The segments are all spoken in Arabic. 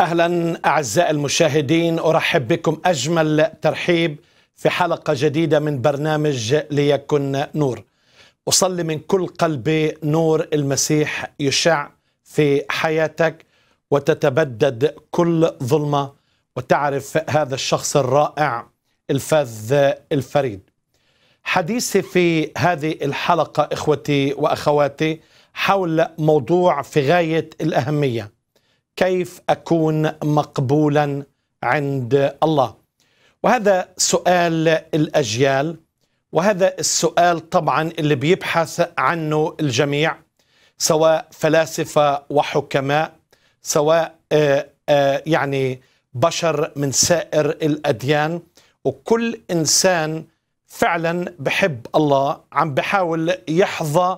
اهلا اعزائي المشاهدين ارحب بكم اجمل ترحيب في حلقه جديده من برنامج ليكن نور. اصلي من كل قلبي نور المسيح يشع في حياتك وتتبدد كل ظلمه وتعرف هذا الشخص الرائع الفذ الفريد. حديثي في هذه الحلقه اخوتي واخواتي حول موضوع في غايه الاهميه. كيف اكون مقبولا عند الله وهذا سؤال الاجيال وهذا السؤال طبعا اللي بيبحث عنه الجميع سواء فلاسفه وحكماء سواء آه، آه، يعني بشر من سائر الاديان وكل انسان فعلا بحب الله عم بحاول يحظى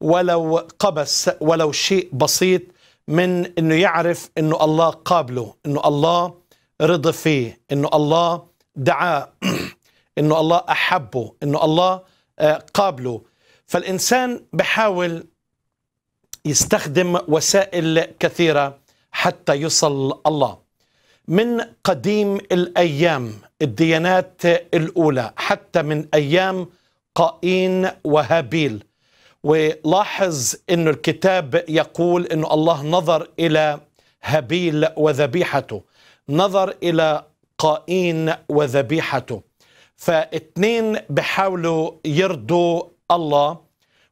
ولو قبس ولو شيء بسيط من انه يعرف انه الله قابله انه الله رضى فيه انه الله دعاه انه الله احبه انه الله آه، قابله فالانسان بحاول يستخدم وسائل كثيره حتى يصل الله من قديم الايام الديانات الاولى حتى من ايام قائين وهابيل ولاحظ أن الكتاب يقول أن الله نظر إلى هابيل وذبيحته نظر إلى قائين وذبيحته فاتنين بحاولوا يرضوا الله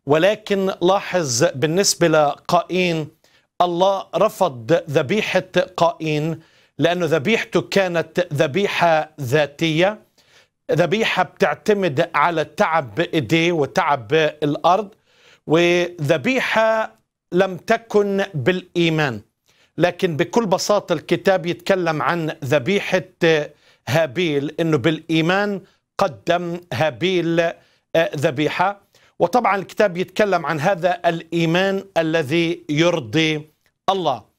ولكن لاحظ بالنسبة لقائين الله رفض ذبيحة قائين لأنه ذبيحته كانت ذبيحة ذاتية ذبيحة بتعتمد على تعب إيديه وتعب الأرض وذبيحة لم تكن بالإيمان لكن بكل بساطة الكتاب يتكلم عن ذبيحة هابيل أنه بالإيمان قدم هابيل آه، ذبيحة وطبعا الكتاب يتكلم عن هذا الإيمان الذي يرضي الله